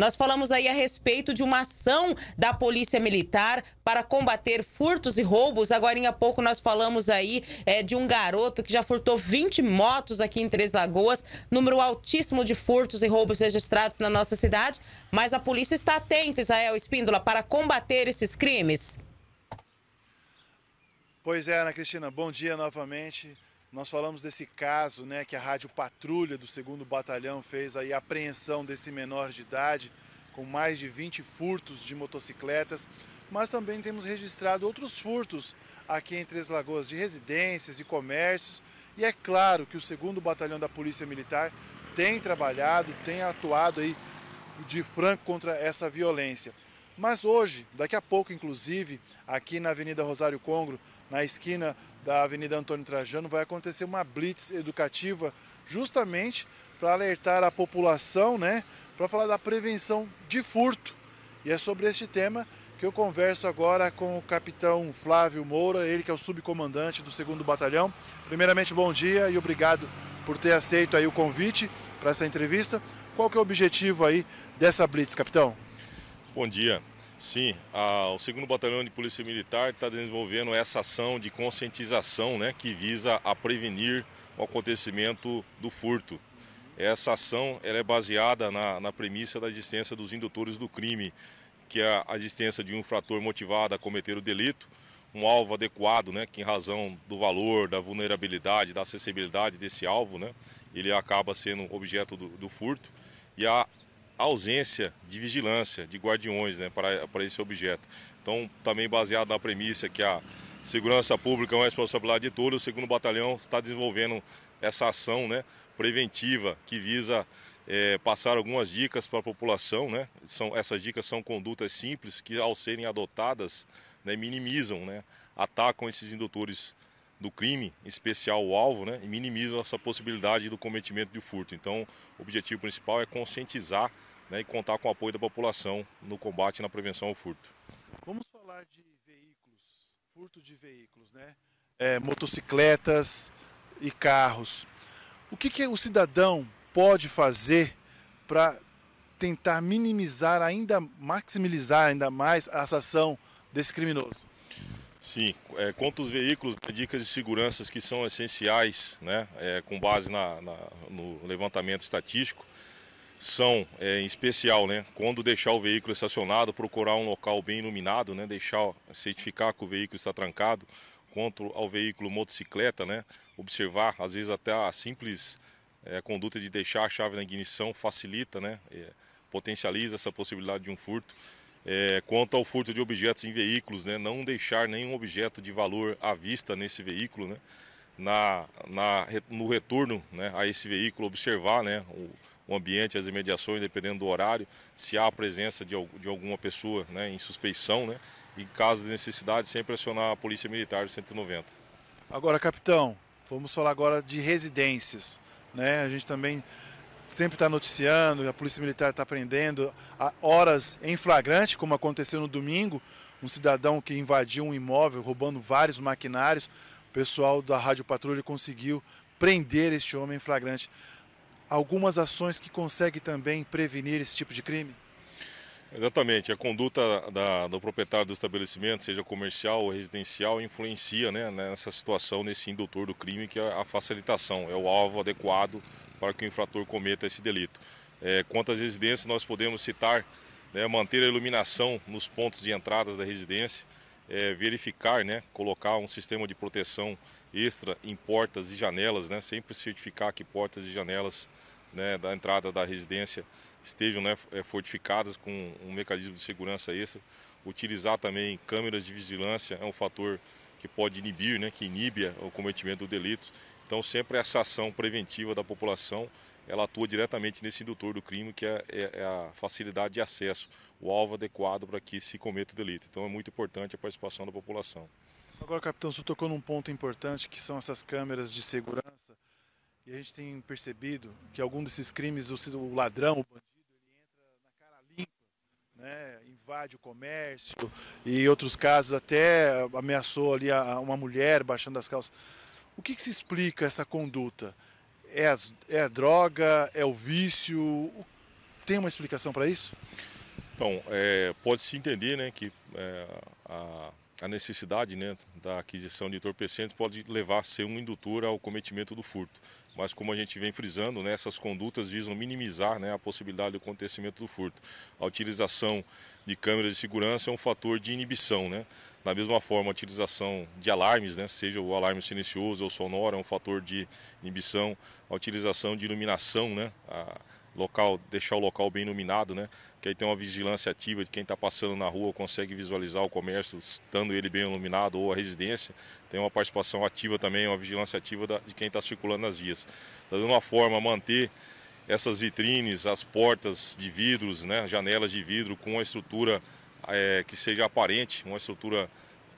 Nós falamos aí a respeito de uma ação da Polícia Militar para combater furtos e roubos. Agora em pouco nós falamos aí é, de um garoto que já furtou 20 motos aqui em Três Lagoas, número altíssimo de furtos e roubos registrados na nossa cidade. Mas a polícia está atenta, Israel Espíndola, para combater esses crimes. Pois é, Ana Cristina, bom dia novamente. Nós falamos desse caso, né, que a Rádio Patrulha do 2 Batalhão fez aí a apreensão desse menor de idade com mais de 20 furtos de motocicletas, mas também temos registrado outros furtos aqui em Três Lagoas de residências e comércios. E é claro que o 2 Batalhão da Polícia Militar tem trabalhado, tem atuado aí de franco contra essa violência. Mas hoje, daqui a pouco, inclusive, aqui na Avenida Rosário Congro, na esquina da Avenida Antônio Trajano, vai acontecer uma blitz educativa justamente para alertar a população, né, para falar da prevenção de furto. E é sobre este tema que eu converso agora com o capitão Flávio Moura, ele que é o subcomandante do 2 Batalhão. Primeiramente, bom dia e obrigado por ter aceito aí o convite para essa entrevista. Qual que é o objetivo aí dessa blitz, capitão? Bom dia. Sim, a, o segundo batalhão de polícia militar está desenvolvendo essa ação de conscientização, né, que visa a prevenir o acontecimento do furto. Essa ação ela é baseada na, na premissa da existência dos indutores do crime, que é a existência de um infrator motivado a cometer o delito, um alvo adequado, né, que em razão do valor, da vulnerabilidade, da acessibilidade desse alvo, né, ele acaba sendo objeto do, do furto e a a ausência de vigilância, de guardiões né, para, para esse objeto. Então, também baseado na premissa que a segurança pública é uma responsabilidade de todos, o segundo batalhão está desenvolvendo essa ação né, preventiva que visa é, passar algumas dicas para a população. Né? São, essas dicas são condutas simples que, ao serem adotadas, né, minimizam, né, atacam esses indutores do crime, em especial o alvo, né, e minimizam essa possibilidade do cometimento de furto. Então, o objetivo principal é conscientizar né, e contar com o apoio da população no combate e na prevenção ao furto. Vamos falar de veículos, furto de veículos, né? É, motocicletas e carros. O que, que o cidadão pode fazer para tentar minimizar, ainda maximizar ainda mais a ação desse criminoso? Sim, é, quanto aos veículos, né, dicas de segurança que são essenciais, né, é, com base na, na, no levantamento estatístico, são, é, em especial, né, quando deixar o veículo estacionado, procurar um local bem iluminado, né, deixar, certificar que o veículo está trancado, quanto ao veículo motocicleta, né, observar, às vezes até a simples é, conduta de deixar a chave na ignição facilita, né, é, potencializa essa possibilidade de um furto. É, quanto ao furto de objetos em veículos, né, não deixar nenhum objeto de valor à vista nesse veículo, né, na, na, no retorno né, a esse veículo, observar né, o, o ambiente, as imediações, dependendo do horário, se há a presença de, de alguma pessoa né, em suspeição, né, em caso de necessidade, sempre acionar a Polícia Militar do 190. Agora, capitão, vamos falar agora de residências. Né? A gente também sempre está noticiando, a Polícia Militar está prendendo horas em flagrante, como aconteceu no domingo, um cidadão que invadiu um imóvel, roubando vários maquinários. O pessoal da Rádio Patrulha conseguiu prender este homem em flagrante algumas ações que consegue também prevenir esse tipo de crime? Exatamente, a conduta da, do proprietário do estabelecimento, seja comercial ou residencial, influencia né, nessa situação, nesse indutor do crime, que é a facilitação, é o alvo adequado para que o infrator cometa esse delito. É, quanto às residências, nós podemos citar né, manter a iluminação nos pontos de entradas da residência, é, verificar, né, colocar um sistema de proteção extra em portas e janelas, né? Sempre certificar que portas e janelas né, da entrada da residência estejam né, é, fortificadas com um mecanismo de segurança extra. Utilizar também câmeras de vigilância é um fator que pode inibir, né, que inibe o cometimento do delito. Então sempre essa ação preventiva da população, ela atua diretamente nesse indutor do crime, que é, é, é a facilidade de acesso, o alvo adequado para que se cometa o delito. Então é muito importante a participação da população. Agora, capitão, você tocou num ponto importante que são essas câmeras de segurança. E a gente tem percebido que algum desses crimes, o ladrão, o bandido, ele entra na cara limpa, né? invade o comércio e em outros casos até ameaçou ali uma mulher baixando as calças. O que, que se explica essa conduta? É, é a droga? É o vício? Tem uma explicação para isso? Bom, é, pode-se entender né, que é, a a necessidade né, da aquisição de entorpecentes pode levar a ser um indutor ao cometimento do furto. Mas como a gente vem frisando, né, essas condutas visam minimizar né, a possibilidade do acontecimento do furto. A utilização de câmeras de segurança é um fator de inibição. Né? Da mesma forma, a utilização de alarmes, né, seja o alarme silencioso ou sonoro, é um fator de inibição. A utilização de iluminação, né, a local, deixar o local bem iluminado, né? Que aí tem uma vigilância ativa de quem está passando na rua, consegue visualizar o comércio, estando ele bem iluminado ou a residência. Tem uma participação ativa também, uma vigilância ativa da, de quem está circulando nas vias. Está dando uma forma manter essas vitrines, as portas de vidros, né? Janelas de vidro com uma estrutura é, que seja aparente, uma estrutura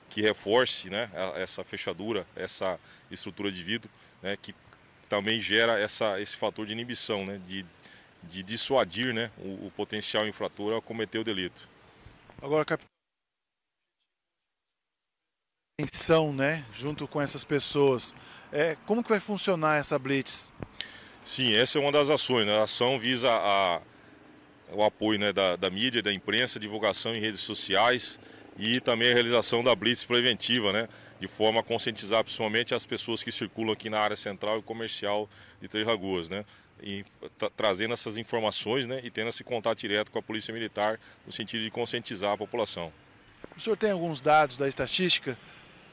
que reforce né, essa fechadura, essa estrutura de vidro, né, que também gera essa, esse fator de inibição, né, de de dissuadir né, o, o potencial infrator a cometer o delito. Agora, capitão, atenção, né, junto com essas pessoas, é, como que vai funcionar essa blitz? Sim, essa é uma das ações. Né? A ação visa a, o apoio né, da, da mídia, da imprensa, divulgação em redes sociais, e também a realização da blitz preventiva, né? De forma a conscientizar principalmente as pessoas que circulam aqui na área central e comercial de Três Lagoas, né? E trazendo essas informações né, e tendo esse contato direto com a Polícia Militar no sentido de conscientizar a população. O senhor tem alguns dados da estatística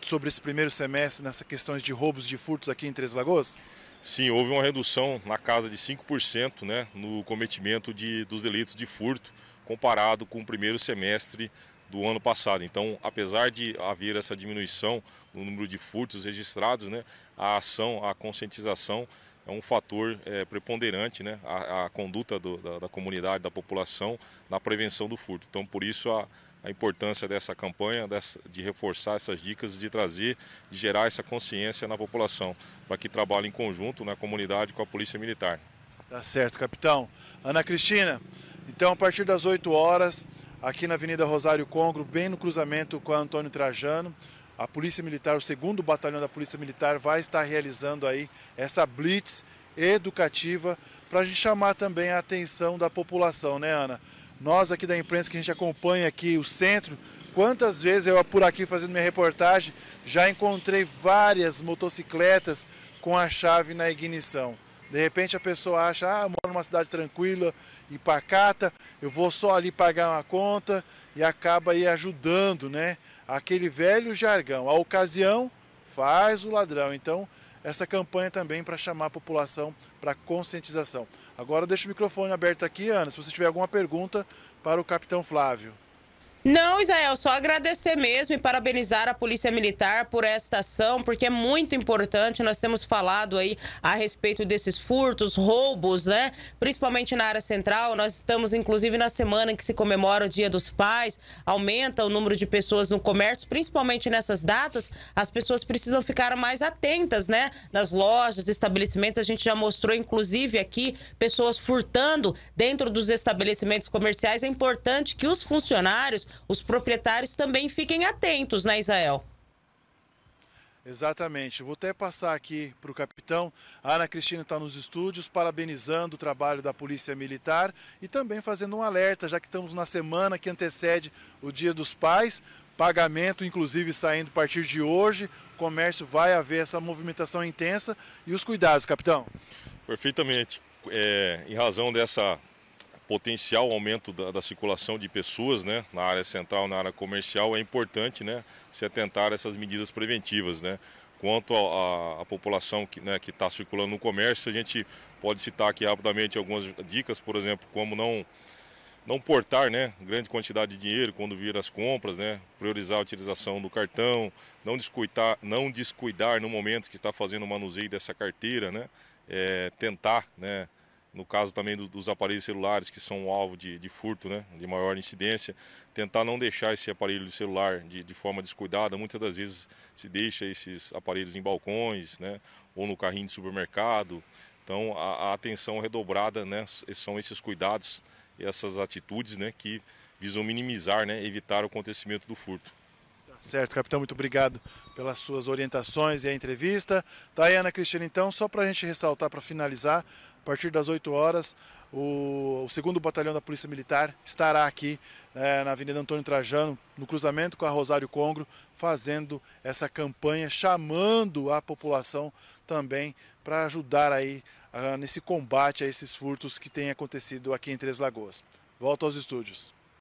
sobre esse primeiro semestre nessas questões de roubos de furtos aqui em Três Lagoas? Sim, houve uma redução na casa de 5% né, no cometimento de, dos delitos de furto comparado com o primeiro semestre do ano passado. Então, apesar de haver essa diminuição no número de furtos registrados, né, a ação, a conscientização é um fator é, preponderante, né, a, a conduta do, da, da, comunidade, da população na prevenção do furto. Então, por isso a, a importância dessa campanha, dessa, de reforçar essas dicas, de trazer, de gerar essa consciência na população, para que trabalhe em conjunto na comunidade com a Polícia Militar. Tá certo, capitão. Ana Cristina, então a partir das 8 horas aqui na Avenida Rosário Congro, bem no cruzamento com a Antônio Trajano. A Polícia Militar, o segundo batalhão da Polícia Militar, vai estar realizando aí essa blitz educativa para a gente chamar também a atenção da população, né, Ana? Nós aqui da imprensa que a gente acompanha aqui o centro, quantas vezes eu por aqui fazendo minha reportagem já encontrei várias motocicletas com a chave na ignição. De repente a pessoa acha, ah, uma cidade tranquila e pacata, eu vou só ali pagar uma conta e acaba aí ajudando, né? Aquele velho jargão, a ocasião faz o ladrão. Então, essa campanha também para chamar a população para conscientização. Agora deixa o microfone aberto aqui, Ana, se você tiver alguma pergunta para o capitão Flávio. Não, Israel, só agradecer mesmo e parabenizar a Polícia Militar por esta ação, porque é muito importante. Nós temos falado aí a respeito desses furtos, roubos, né? Principalmente na área central. Nós estamos, inclusive, na semana em que se comemora o Dia dos Pais, aumenta o número de pessoas no comércio, principalmente nessas datas. As pessoas precisam ficar mais atentas, né? Nas lojas, estabelecimentos. A gente já mostrou, inclusive, aqui pessoas furtando dentro dos estabelecimentos comerciais. É importante que os funcionários os proprietários também fiquem atentos, né, Israel? Exatamente. Vou até passar aqui para o capitão. A Ana Cristina está nos estúdios, parabenizando o trabalho da Polícia Militar e também fazendo um alerta, já que estamos na semana que antecede o Dia dos Pais. Pagamento, inclusive, saindo a partir de hoje. O comércio vai haver essa movimentação intensa e os cuidados, capitão. Perfeitamente. É, em razão dessa potencial aumento da, da, circulação de pessoas né, na área central, na área comercial, é importante né, se atentar a essas medidas preventivas. Né. Quanto à população que né, está circulando no comércio, a gente pode citar aqui rapidamente algumas dicas, por exemplo, como não, não portar né, grande quantidade de dinheiro quando vir as compras, né, priorizar a utilização do cartão, não descuidar, não descuidar no momento que está fazendo o manuseio dessa carteira, né, é, tentar né, no caso também do, dos aparelhos celulares que são um alvo de, de furto, né, de maior incidência, tentar não deixar esse aparelho de celular de, de forma descuidada. Muitas das vezes se deixa esses aparelhos em balcões, né, ou no carrinho de supermercado. Então a, a atenção redobrada, né, são esses cuidados, essas atitudes, né, que visam minimizar, né, evitar o acontecimento do furto. Certo, capitão, muito obrigado pelas suas orientações e a entrevista. Daiana Cristina, então, só para a gente ressaltar, para finalizar, a partir das 8 horas, o, o segundo batalhão da Polícia Militar estará aqui é, na Avenida Antônio Trajano, no cruzamento com a Rosário Congro, fazendo essa campanha, chamando a população também para ajudar aí a, ah, nesse combate a esses furtos que têm acontecido aqui em Três Lagoas. Volto aos estúdios.